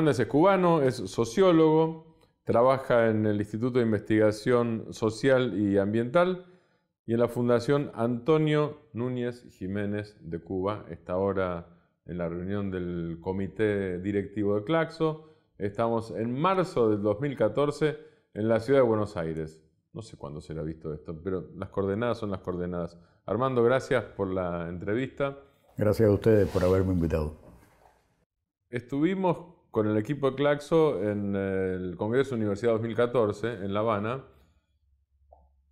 Fernández es cubano, es sociólogo, trabaja en el Instituto de Investigación Social y Ambiental y en la Fundación Antonio Núñez Jiménez de Cuba. Está ahora en la reunión del Comité Directivo de Claxo. Estamos en marzo del 2014 en la ciudad de Buenos Aires. No sé cuándo será visto esto, pero las coordenadas son las coordenadas. Armando, gracias por la entrevista. Gracias a ustedes por haberme invitado. Estuvimos con el equipo de Claxo en el Congreso Universidad 2014 en La Habana.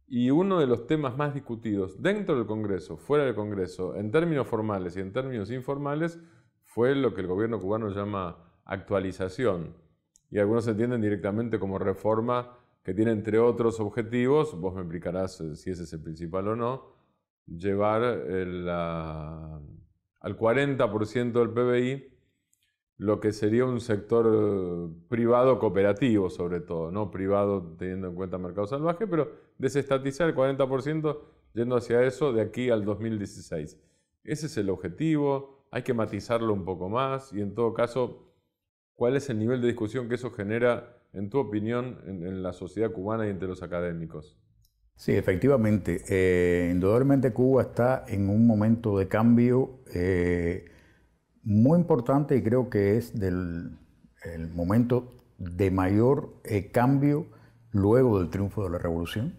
Y uno de los temas más discutidos dentro del Congreso, fuera del Congreso, en términos formales y en términos informales, fue lo que el gobierno cubano llama actualización. Y algunos entienden directamente como reforma que tiene, entre otros objetivos, vos me explicarás eh, si ese es el principal o no, llevar eh, al 40% del PBI lo que sería un sector eh, privado cooperativo, sobre todo, no privado teniendo en cuenta mercado salvaje, pero desestatizar el 40% yendo hacia eso de aquí al 2016. Ese es el objetivo, hay que matizarlo un poco más y en todo caso, ¿cuál es el nivel de discusión que eso genera, en tu opinión, en, la sociedad cubana y entre los académicos? Sí, efectivamente. Eh, indudablemente Cuba está en un momento de cambio. Eh, muy importante y creo que es del el momento de mayor eh, cambio luego del triunfo de la revolución,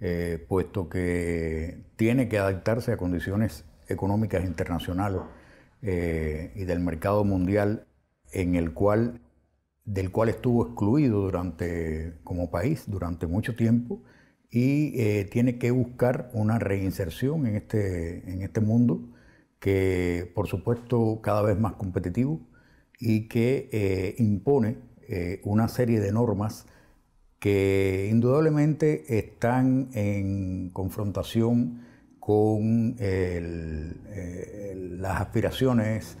eh, puesto que tiene que adaptarse a condiciones económicas internacionales eh, y del mercado mundial en el cual del cual estuvo excluido durante como país durante mucho tiempo y tiene que buscar una reinserción en este en este mundo que por supuesto cada vez más competitivo y que eh, impone eh, una serie de normas que indudablemente están en confrontación con eh, las aspiraciones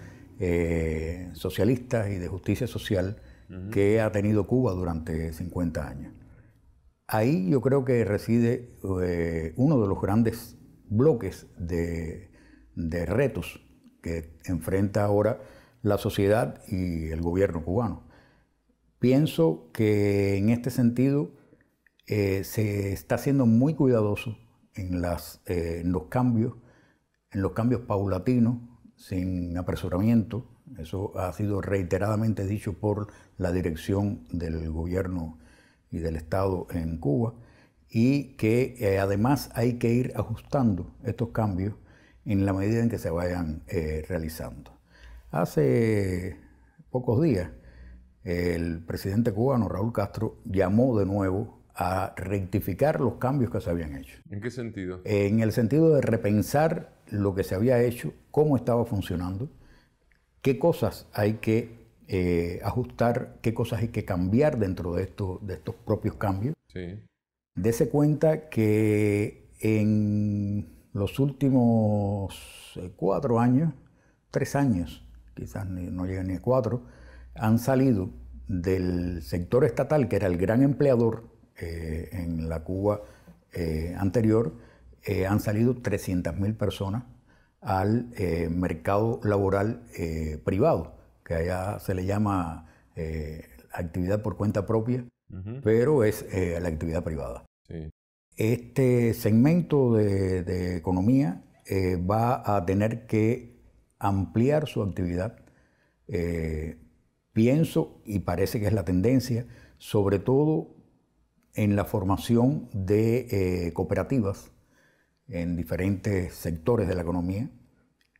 socialistas y de justicia social que ha tenido Cuba durante 50 años. Ahí yo creo que reside uno de los grandes bloques de, de retos que enfrenta ahora la sociedad y el gobierno cubano. Pienso que en este sentido eh, se está siendo muy cuidadoso eh, en, los cambios, en los cambios paulatinos, sin apresuramiento. Eso ha sido reiteradamente dicho por la dirección del gobierno y del Estado en Cuba y que eh, además hay que ir ajustando estos cambios en la medida en que se vayan eh, realizando. Hace pocos días, el presidente cubano Raúl Castro llamó de nuevo a rectificar los cambios que se habían hecho. ¿En qué sentido? En el sentido de repensar lo que se había hecho, cómo estaba funcionando, qué cosas hay que eh, ajustar, qué cosas hay que cambiar dentro de, esto, de estos propios cambios. Sí. Dese cuenta que en los últimos eh, cuatro años, tres años, quizás no llegan ni a cuatro, han salido del sector estatal, que era el gran empleador eh, en la Cuba eh, anterior, han salido 300.000 personas al mercado laboral privado, que allá se le llama actividad por cuenta propia, pero es la actividad privada. Este segmento de, economía eh, va a tener que ampliar su actividad. Eh, pienso, y parece que es la tendencia, sobre todo en la formación de eh, cooperativas en diferentes sectores de la economía,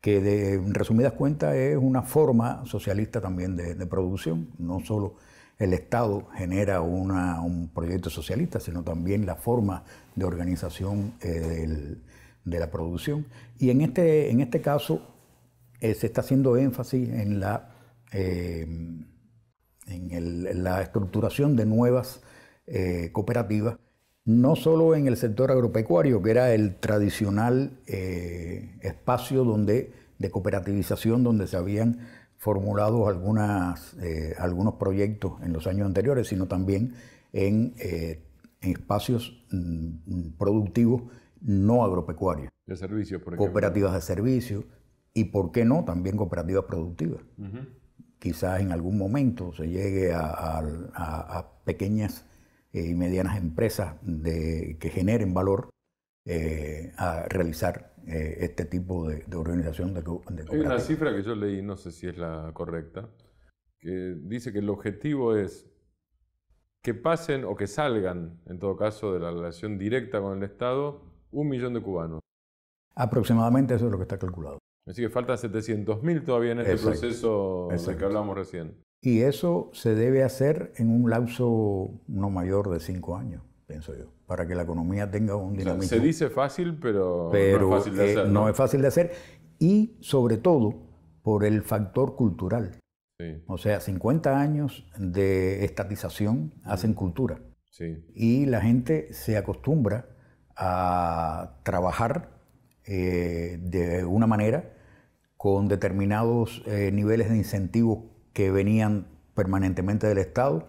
que de, en resumidas cuentas es una forma socialista también de, de producción, no solo el Estado genera un proyecto socialista, sino también la forma de organización eh, de la producción. Y en este, en este caso eh, se está haciendo énfasis en la, eh, la estructuración de nuevas cooperativas, no solo en el sector agropecuario, que era el tradicional espacio donde, de cooperativización donde se habían formulados algunas, eh, algunos proyectos en los años anteriores, sino también en, eh, espacios mm, mm, productivos no agropecuarios. De servicio, por ejemplo. Cooperativas de servicio y, ¿por qué no?, también cooperativas productivas. Quizás en algún momento se llegue a, pequeñas eh, y medianas empresas de, que generen valor a realizar eh, este tipo de, organización de, de Hay una cifra que yo leí, no sé si es la correcta, que dice que el objetivo es que pasen o que salgan, en todo caso, de la relación directa con el Estado, un millón de cubanos. Aproximadamente eso es lo que está calculado. Así que faltan 700.000 todavía en este proceso del que hablamos recién. Y eso se debe hacer en un lapso no mayor de cinco años pienso yo, para que la economía tenga un dinamismo. se dice fácil, pero, eh, no, es fácil de hacer, Y sobre todo por el factor cultural. O sea, 50 años de estatización hacen mm. cultura. Y la gente se acostumbra a trabajar eh, de una manera con determinados eh, niveles de incentivos que venían permanentemente del Estado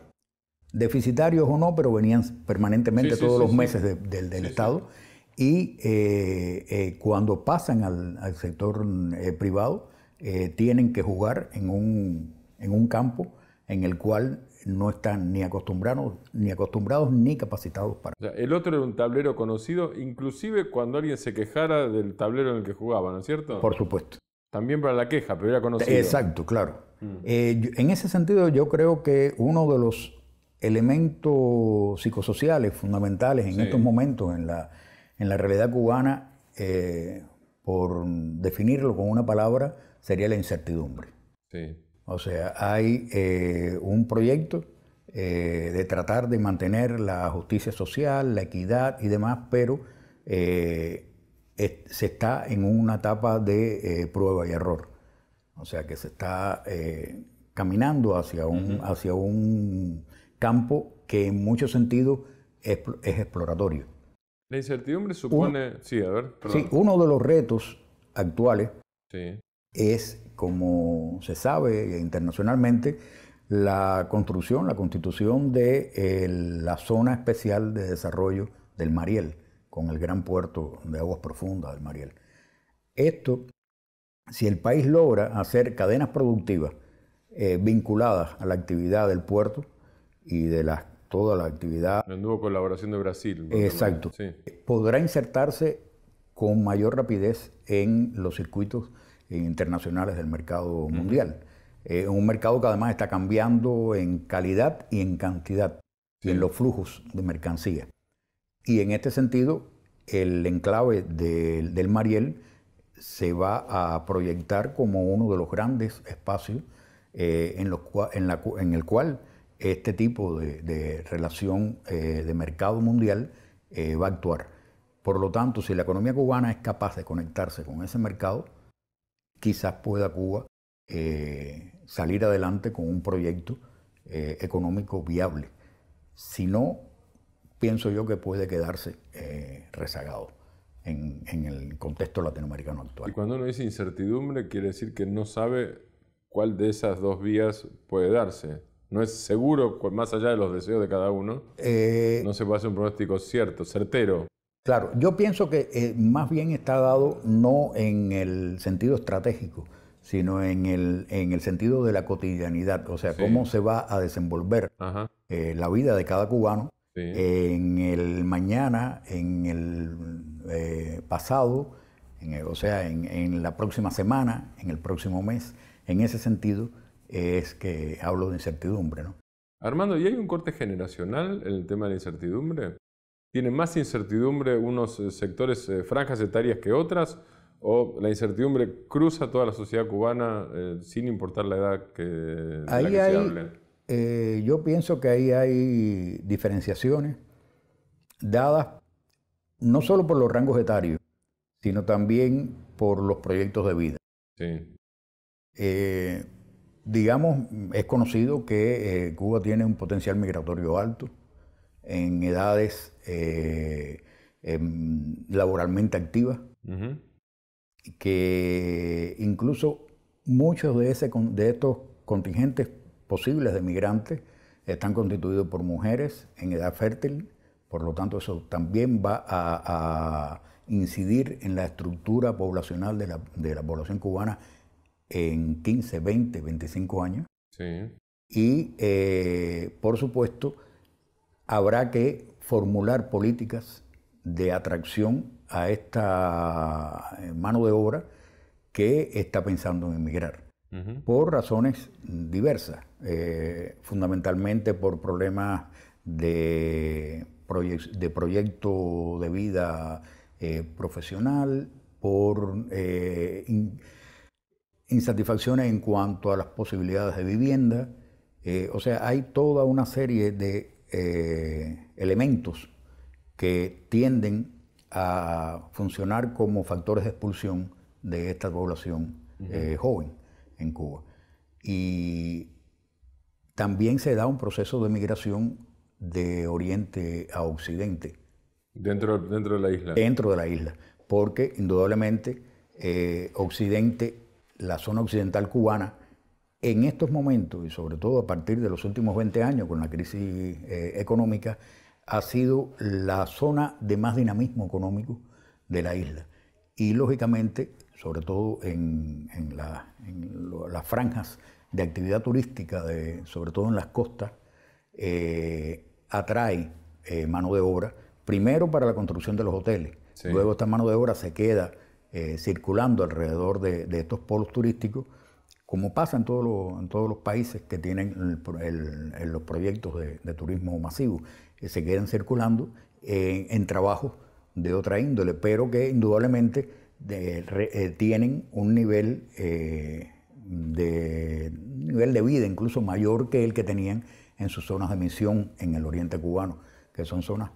deficitarios o no, pero venían permanentemente todos los meses del Estado. Y eh, eh, cuando pasan al, sector eh, privado, tienen que jugar en un, en un campo en el cual no están ni acostumbrados ni acostumbrados ni capacitados para. el otro era un tablero conocido, inclusive cuando alguien se quejara del tablero en el que jugaba, ¿no es cierto? Por supuesto. También para la queja, pero era conocido. Exacto, claro. Mm. en ese sentido, yo creo que uno de los elementos psicosociales fundamentales en estos momentos en la, en la realidad cubana, eh, por definirlo con una palabra, sería la incertidumbre. O sea, hay eh, un proyecto eh, de tratar de mantener la justicia social, la equidad y demás, pero se está en una etapa de prueba y error. O sea que se está caminando hacia un, hacia un campo que en muchos sentidos es, exploratorio. La incertidumbre supone, sí, a ver, sí, uno de los retos actuales es, como se sabe internacionalmente, la construcción, la constitución de eh, la zona especial de desarrollo del Mariel, con el gran puerto de aguas profundas del Mariel. Esto, si el país logra hacer cadenas productivas eh, vinculadas a la actividad del puerto, y de las toda la actividad. La nueva colaboración de Brasil. Exacto. Podrá insertarse con mayor rapidez en los circuitos internacionales del mercado mundial. Eh, un mercado que además está cambiando en calidad y en cantidad, ...y en los flujos de mercancía. Y en este sentido, el enclave del Mariel se va a proyectar como uno de los grandes espacios eh, en, los, en el cual este tipo de, relación eh, de mercado mundial eh, va a actuar. Por lo tanto, si la economía cubana es capaz de conectarse con ese mercado, quizás pueda Cuba eh, salir adelante con un proyecto económico viable. Si no, pienso yo que puede quedarse rezagado. En, en, el contexto latinoamericano actual. Y cuando uno dice incertidumbre, quiere decir que no sabe cuál de esas dos vías puede darse. No es seguro, pues, más allá de los deseos de cada uno, eh, no se puede hacer un pronóstico cierto, certero. Claro, yo pienso que eh, más bien está dado no en el sentido estratégico, sino en el, sentido de la cotidianidad, o sea, cómo se va a desenvolver eh, la vida de cada cubano en el mañana, en el pasado, o sea, en la próxima semana, en el próximo mes, en ese sentido es que hablo de incertidumbre. ¿no? Armando, ¿y hay un corte generacional en el tema de la incertidumbre? ¿Tienen más incertidumbre unos eh, sectores, eh, franjas etarias que otras? ¿O la incertidumbre cruza toda la sociedad cubana eh, sin importar la edad que, la que se yo pienso que ahí hay diferenciaciones dadas no solo por los rangos etarios, sino también por los proyectos de vida. Sí. Digamos, es conocido que eh, Cuba tiene un potencial migratorio alto en edades eh, em, laboralmente activas, que incluso muchos de, de estos contingentes posibles de migrantes están constituidos por mujeres en edad fértil, por lo tanto eso también va a, incidir en la estructura poblacional de la población cubana en 15, 20, 25 años. Y, eh, por supuesto, habrá que formular políticas de atracción a esta eh, mano de obra que está pensando en emigrar, por razones diversas, eh, fundamentalmente por problemas de, de proyecto de vida profesional, por insatisfacciones en cuanto a las posibilidades de vivienda. Eh, o sea, hay toda una serie de eh, elementos que tienden a funcionar como factores de expulsión de esta población eh, joven en Cuba. Y también se da un proceso de migración de oriente a occidente. Dentro, dentro de la isla. Dentro de la isla, porque indudablemente occidente la zona occidental cubana, en estos momentos, y sobre todo a partir de los últimos 20 años con la crisis eh, económica, ha sido la zona de más dinamismo económico de la isla. Y lógicamente, sobre todo en, las franjas de actividad turística, de, sobre todo en las costas, eh, atrae eh, mano de obra, primero para la construcción de los hoteles, luego esta mano de obra se queda eh, circulando alrededor de, estos polos turísticos, como pasa en, todos los países que tienen los proyectos de, turismo masivo, eh, se quedan circulando eh, en, trabajos de otra índole, pero que indudablemente tienen un nivel, de, nivel de vida incluso mayor que el que tenían en sus zonas de emisión en el oriente cubano, que son zonas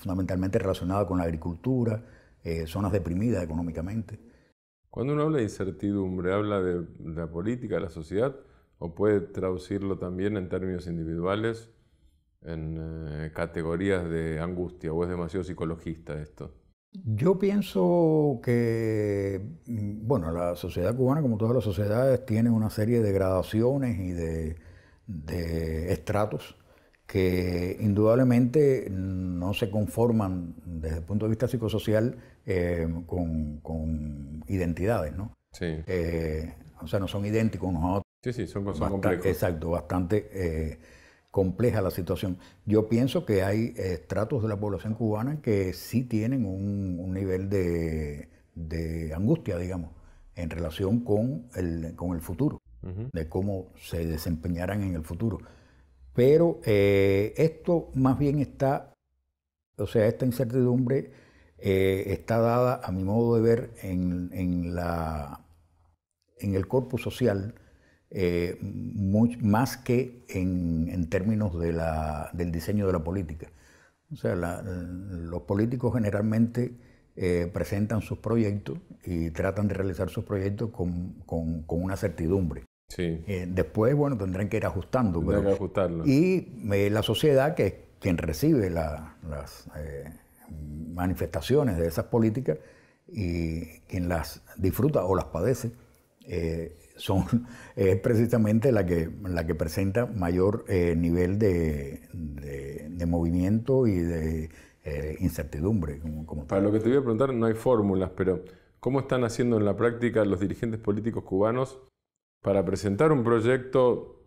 fundamentalmente relacionadas con la agricultura, eh, zonas deprimidas económicamente. Cuando uno habla de incertidumbre, ¿habla de la política, de la sociedad, o puede traducirlo también en términos individuales, en eh, categorías de angustia, o es demasiado psicologista esto? Yo pienso que, mm, bueno, la sociedad cubana, como todas las sociedades, tiene una serie de gradaciones y de, de estratos que indudablemente no se conforman desde el punto de vista psicosocial eh, con, identidades, ¿no? Sí. Eh, o sea, no son idénticos unos a otros. Sí, sí, son, complejos. Exacto, bastante eh, compleja la situación. Yo pienso que hay estratos de la población cubana que sí tienen un, nivel de, angustia, digamos, en relación con el, futuro, de cómo se desempeñarán en el futuro pero eh, esto más bien está, o sea, esta incertidumbre eh, está dada, a mi modo de ver, en, el corpus social, eh, más que en, términos del diseño de la política. O sea, los políticos generalmente presentan sus proyectos y tratan de realizar sus proyectos con una certidumbre. Eh, después, bueno, tendrán que ir ajustando. Y eh, la sociedad, que es quien recibe las eh, manifestaciones de esas políticas y quien las disfruta o las padece, son, es precisamente la que, la que presenta mayor nivel de, movimiento y de incertidumbre. Para lo que te voy a preguntar, no hay fórmulas, pero ¿cómo están haciendo en la práctica los dirigentes políticos cubanos para presentar un proyecto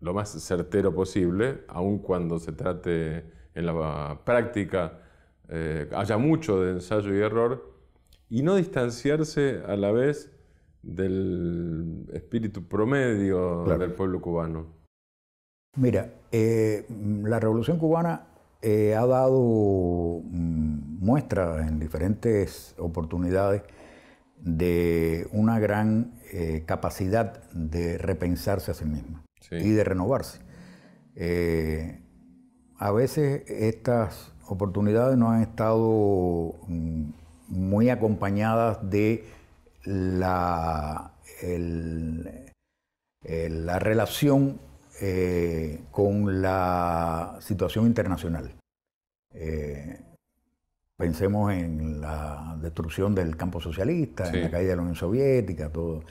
lo más certero posible, aun cuando se trate en la práctica, eh, haya mucho de ensayo y error, y no distanciarse a la vez del espíritu promedio del pueblo cubano. Mira, eh, la revolución cubana eh, ha dado mm, muestras en diferentes oportunidades de una gran eh, capacidad de repensarse a sí misma y de renovarse. Eh, a veces estas oportunidades no han estado mm, muy acompañadas de la, eh, la relación con la situación internacional. Pensemos en la destrucción del campo socialista, en la caída de la Unión Soviética, todo.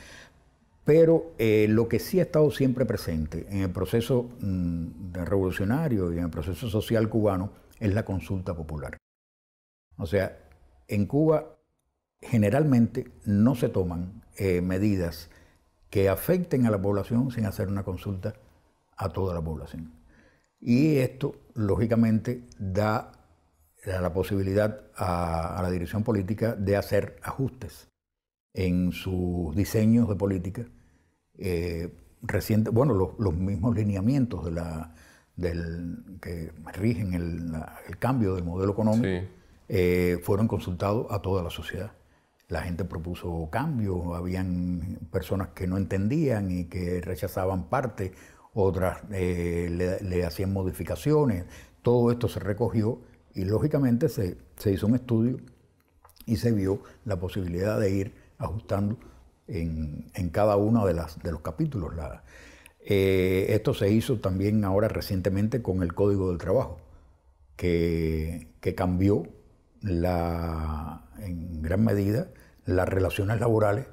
Pero eh, lo que sí ha estado siempre presente en el proceso mm, revolucionario y en el proceso social cubano es la consulta popular. O sea, en Cuba generalmente no se toman eh, medidas que afecten a la población sin hacer una consulta a toda la población. Y esto, lógicamente, da la posibilidad a, la dirección política de hacer ajustes en sus diseños de política. Eh, reciente, bueno, los, los, mismos lineamientos de la, del, que rigen el, el, cambio del modelo económico eh, fueron consultados a toda la sociedad. La gente propuso cambios, habían personas que no entendían y que rechazaban parte, otras eh, le hacían modificaciones. Todo esto se recogió y lógicamente se, hizo un estudio y se vio la posibilidad de ir ajustando en, cada uno de, las, de los capítulos. La, eh, esto se hizo también ahora recientemente con el Código del Trabajo, que, cambió la, en gran medida las relaciones laborales,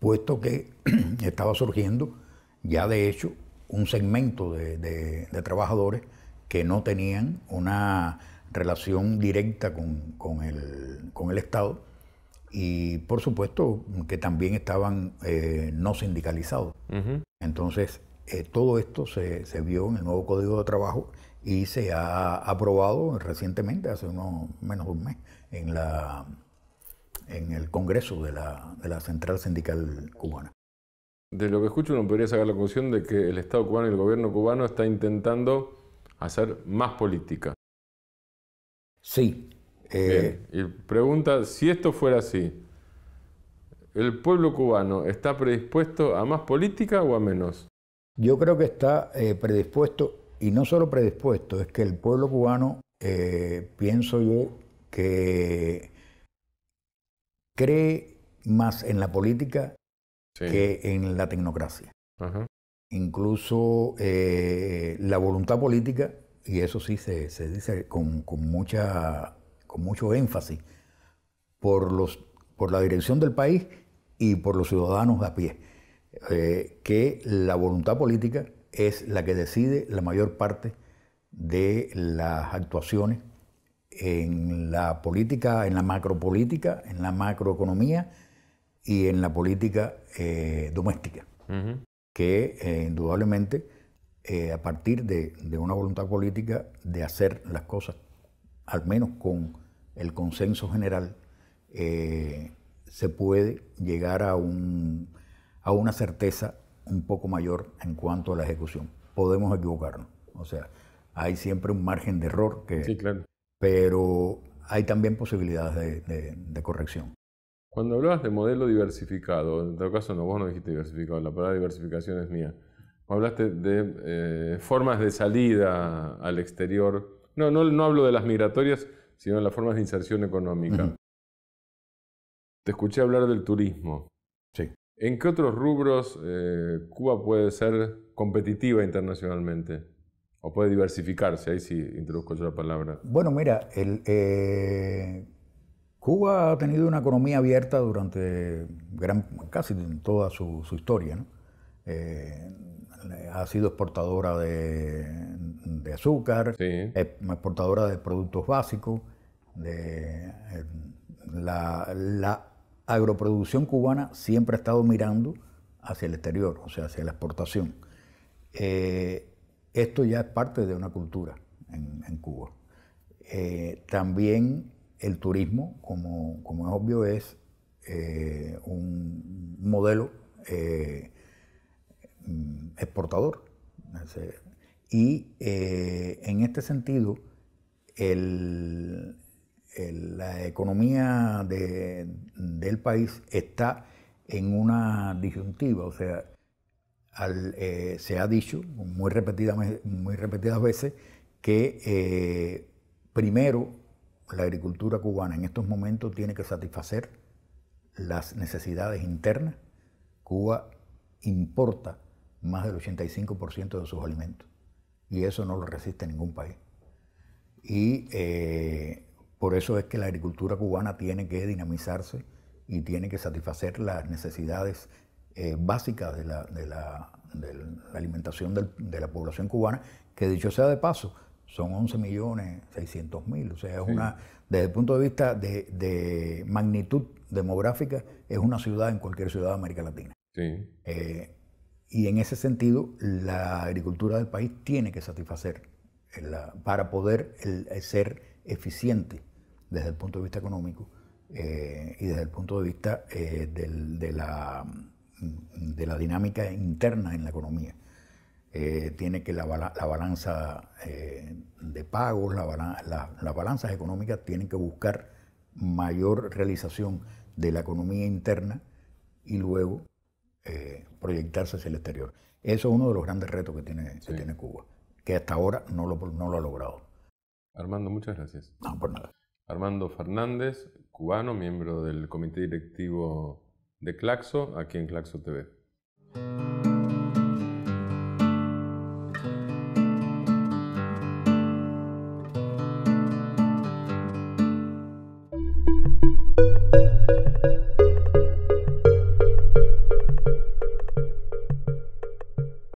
puesto que estaba surgiendo ya de hecho un segmento de trabajadores que no tenían una relación directa con, con, el, Estado y por supuesto que también estaban eh, no sindicalizados. Entonces, eh, todo esto se, vio en el nuevo Código de Trabajo y se ha aprobado recientemente, hace unos menos de un mes, en, la, en el Congreso de la, Central Sindical Cubana. De lo que escucho uno podría sacar la conclusión de que el Estado cubano y el gobierno cubano está intentando hacer más política Sí. Eh, y pregunta, si esto fuera así, ¿el pueblo cubano está predispuesto a más política o a menos? Yo creo que está eh, predispuesto, y no solo predispuesto, es que el pueblo cubano, eh, pienso yo, que cree más en la política que en la tecnocracia. Incluso la voluntad política y eso sí se, dice con, mucha, con mucho énfasis, por, los, por la dirección del país y por los ciudadanos a pie, eh, que la voluntad política es la que decide la mayor parte de las actuaciones en la política, en la macropolítica, en la macroeconomía y en la política eh, doméstica, que eh, indudablemente eh, a partir de, una voluntad política de hacer las cosas, al menos con el consenso general, eh, se puede llegar a, una certeza un poco mayor en cuanto a la ejecución. Podemos equivocarnos, o sea, hay siempre un margen de error, que, sí, claro. pero hay también posibilidades de, de, corrección. Cuando hablabas de modelo diversificado, en todo caso no, vos no dijiste diversificado, la palabra diversificación es mía. Hablaste de eh, formas de salida al exterior. No, no, no, hablo de las migratorias, sino de las formas de inserción económica. Te escuché hablar del turismo. Sí. ¿En qué otros rubros eh, Cuba puede ser competitiva internacionalmente? ¿O puede diversificarse? Ahí sí introduzco yo la palabra. Bueno, mira, el, eh, Cuba ha tenido una economía abierta durante casi toda su, historia ha sido exportadora de, azúcar, eh, exportadora de productos básicos. Eh, la, agroproducción cubana siempre ha estado mirando hacia el exterior, o sea, hacia la exportación. Eh, esto ya es parte de una cultura en, Cuba. también el turismo, como, es obvio, es un modelo exportador. Y eh, en este sentido, la economía del país está en una disyuntiva, o sea, eh, se ha dicho muy, muy repetidas veces que eh, primero la agricultura cubana en estos momentos tiene que satisfacer las necesidades internas. Cuba importa más del 85% de sus alimentos. Y eso no lo resiste ningún país. Y eh, por eso es que la agricultura cubana tiene que dinamizarse y tiene que satisfacer las necesidades eh, básicas de la, alimentación de la población cubana, que dicho sea de paso, son 11 millones 600 mil. O sea, es una, desde el punto de vista de, magnitud demográfica, es una ciudad en cualquier ciudad de América Latina. Sí. Eh, y en ese sentido, la agricultura del país tiene que satisfacer para poder ser eficiente desde el punto de vista económico eh, y desde el punto de vista eh, de, la, de, la, dinámica interna en la economía. Eh, tiene que la balanza de pagos, las balanzas económicas tienen que buscar mayor realización de la economía interna y luego eh, proyectarse hacia el exterior. Eso es uno de los grandes retos que tiene, tiene Cuba, que hasta ahora no lo, no lo ha logrado. Armando, muchas gracias. No, por nada. Armando Fernández, cubano, miembro del comité directivo de Claxo, aquí en Claxo TV.